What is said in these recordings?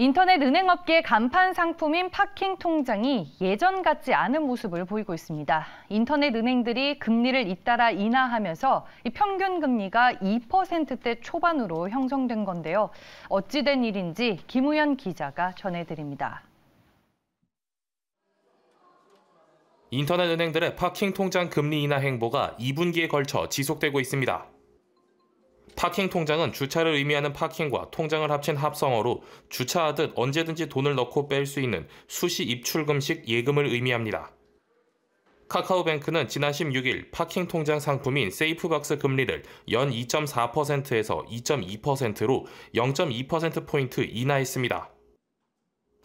인터넷 은행업계의 간판 상품인 파킹 통장이 예전 같지 않은 모습을 보이고 있습니다. 인터넷 은행들이 금리를 잇따라 인하하면서 평균 금리가 2%대 초반으로 형성된 건데요. 어찌된 일인지 김우현 기자가 전해드립니다. 인터넷 은행들의 파킹 통장 금리 인하 행보가 2분기에 걸쳐 지속되고 있습니다. 파킹 통장은 주차를 의미하는 파킹과 통장을 합친 합성어로 주차하듯 언제든지 돈을 넣고 뺄 수 있는 수시 입출금식 예금을 의미합니다. 카카오뱅크는 지난 16일 파킹 통장 상품인 세이프박스 금리를 연 2.4%에서 2.2%로 0.2%포인트 인하했습니다.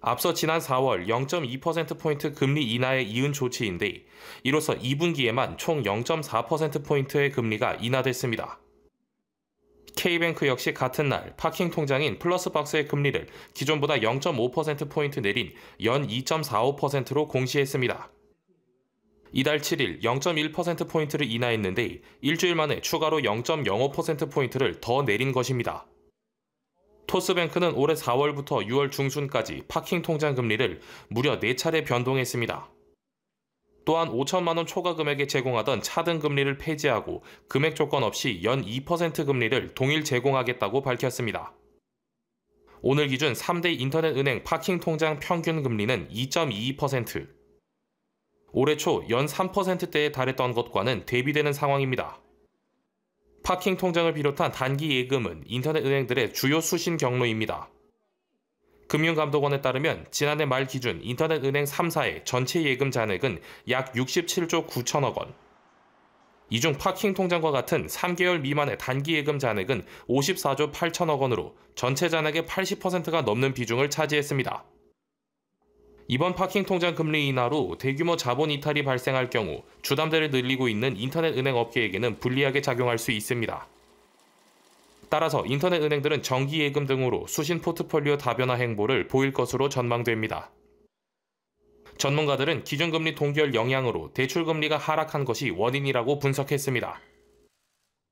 앞서 지난 4월 0.2%포인트 금리 인하에 이은 조치인데 이로써 2분기에만 총 0.4%포인트의 금리가 인하됐습니다. K뱅크 역시 같은 날 파킹 통장인 플러스 박스의 금리를 기존보다 0.5%포인트 내린 연 2.45%로 공시했습니다. 이달 7일 0.1%포인트를 인하했는데 일주일 만에 추가로 0.05%포인트를 더 내린 것입니다. 토스뱅크는 올해 4월부터 6월 중순까지 파킹 통장 금리를 무려 4차례 변동했습니다. 또한 5천만 원 초과 금액에 제공하던 차등 금리를 폐지하고 금액 조건 없이 연 2% 금리를 동일 제공하겠다고 밝혔습니다. 오늘 기준 3대 인터넷 은행 파킹 통장 평균 금리는 2.22%. 올해 초 연 3%대에 달했던 것과는 대비되는 상황입니다. 파킹 통장을 비롯한 단기 예금은 인터넷 은행들의 주요 수신 경로입니다. 금융감독원에 따르면 지난해 말 기준 인터넷은행 3사의 전체 예금 잔액은 약 67조 9천억 원. 이 중 파킹 통장과 같은 3개월 미만의 단기 예금 잔액은 54조 8천억 원으로 전체 잔액의 80%가 넘는 비중을 차지했습니다. 이번 파킹 통장 금리 인하로 대규모 자본 이탈이 발생할 경우 주담대를 늘리고 있는 인터넷 은행 업계에게는 불리하게 작용할 수 있습니다. 따라서 인터넷 은행들은 정기예금 등으로 수신 포트폴리오 다변화 행보를 보일 것으로 전망됩니다. 전문가들은 기준금리 동결 영향으로 대출금리가 하락한 것이 원인이라고 분석했습니다.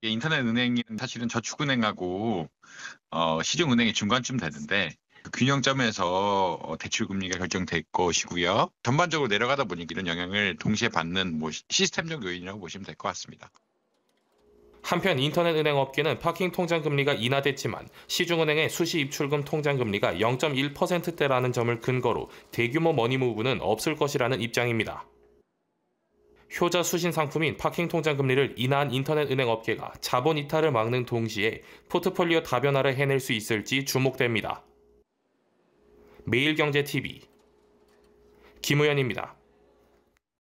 예, 인터넷 은행은 사실은 저축은행하고 어, 시중은행이 중간쯤 되는데 그 균형점에서 어, 대출 금리가 결정될 것이고요. 전반적으로 내려가다 보니 이런 영향을 동시에 받는 뭐 시스템적 요인이라고 보시면 될 것 같습니다. 한편 인터넷 은행 업계는 파킹 통장 금리가 인하됐지만 시중은행의 수시 입출금 통장 금리가 0.1%대라는 점을 근거로 대규모 머니무브는 없을 것이라는 입장입니다. 효자 수신 상품인 파킹 통장 금리를 인하한 인터넷 은행 업계가 자본 이탈을 막는 동시에 포트폴리오 다변화를 해낼 수 있을지 주목됩니다. 매일경제TV 김우현입니다.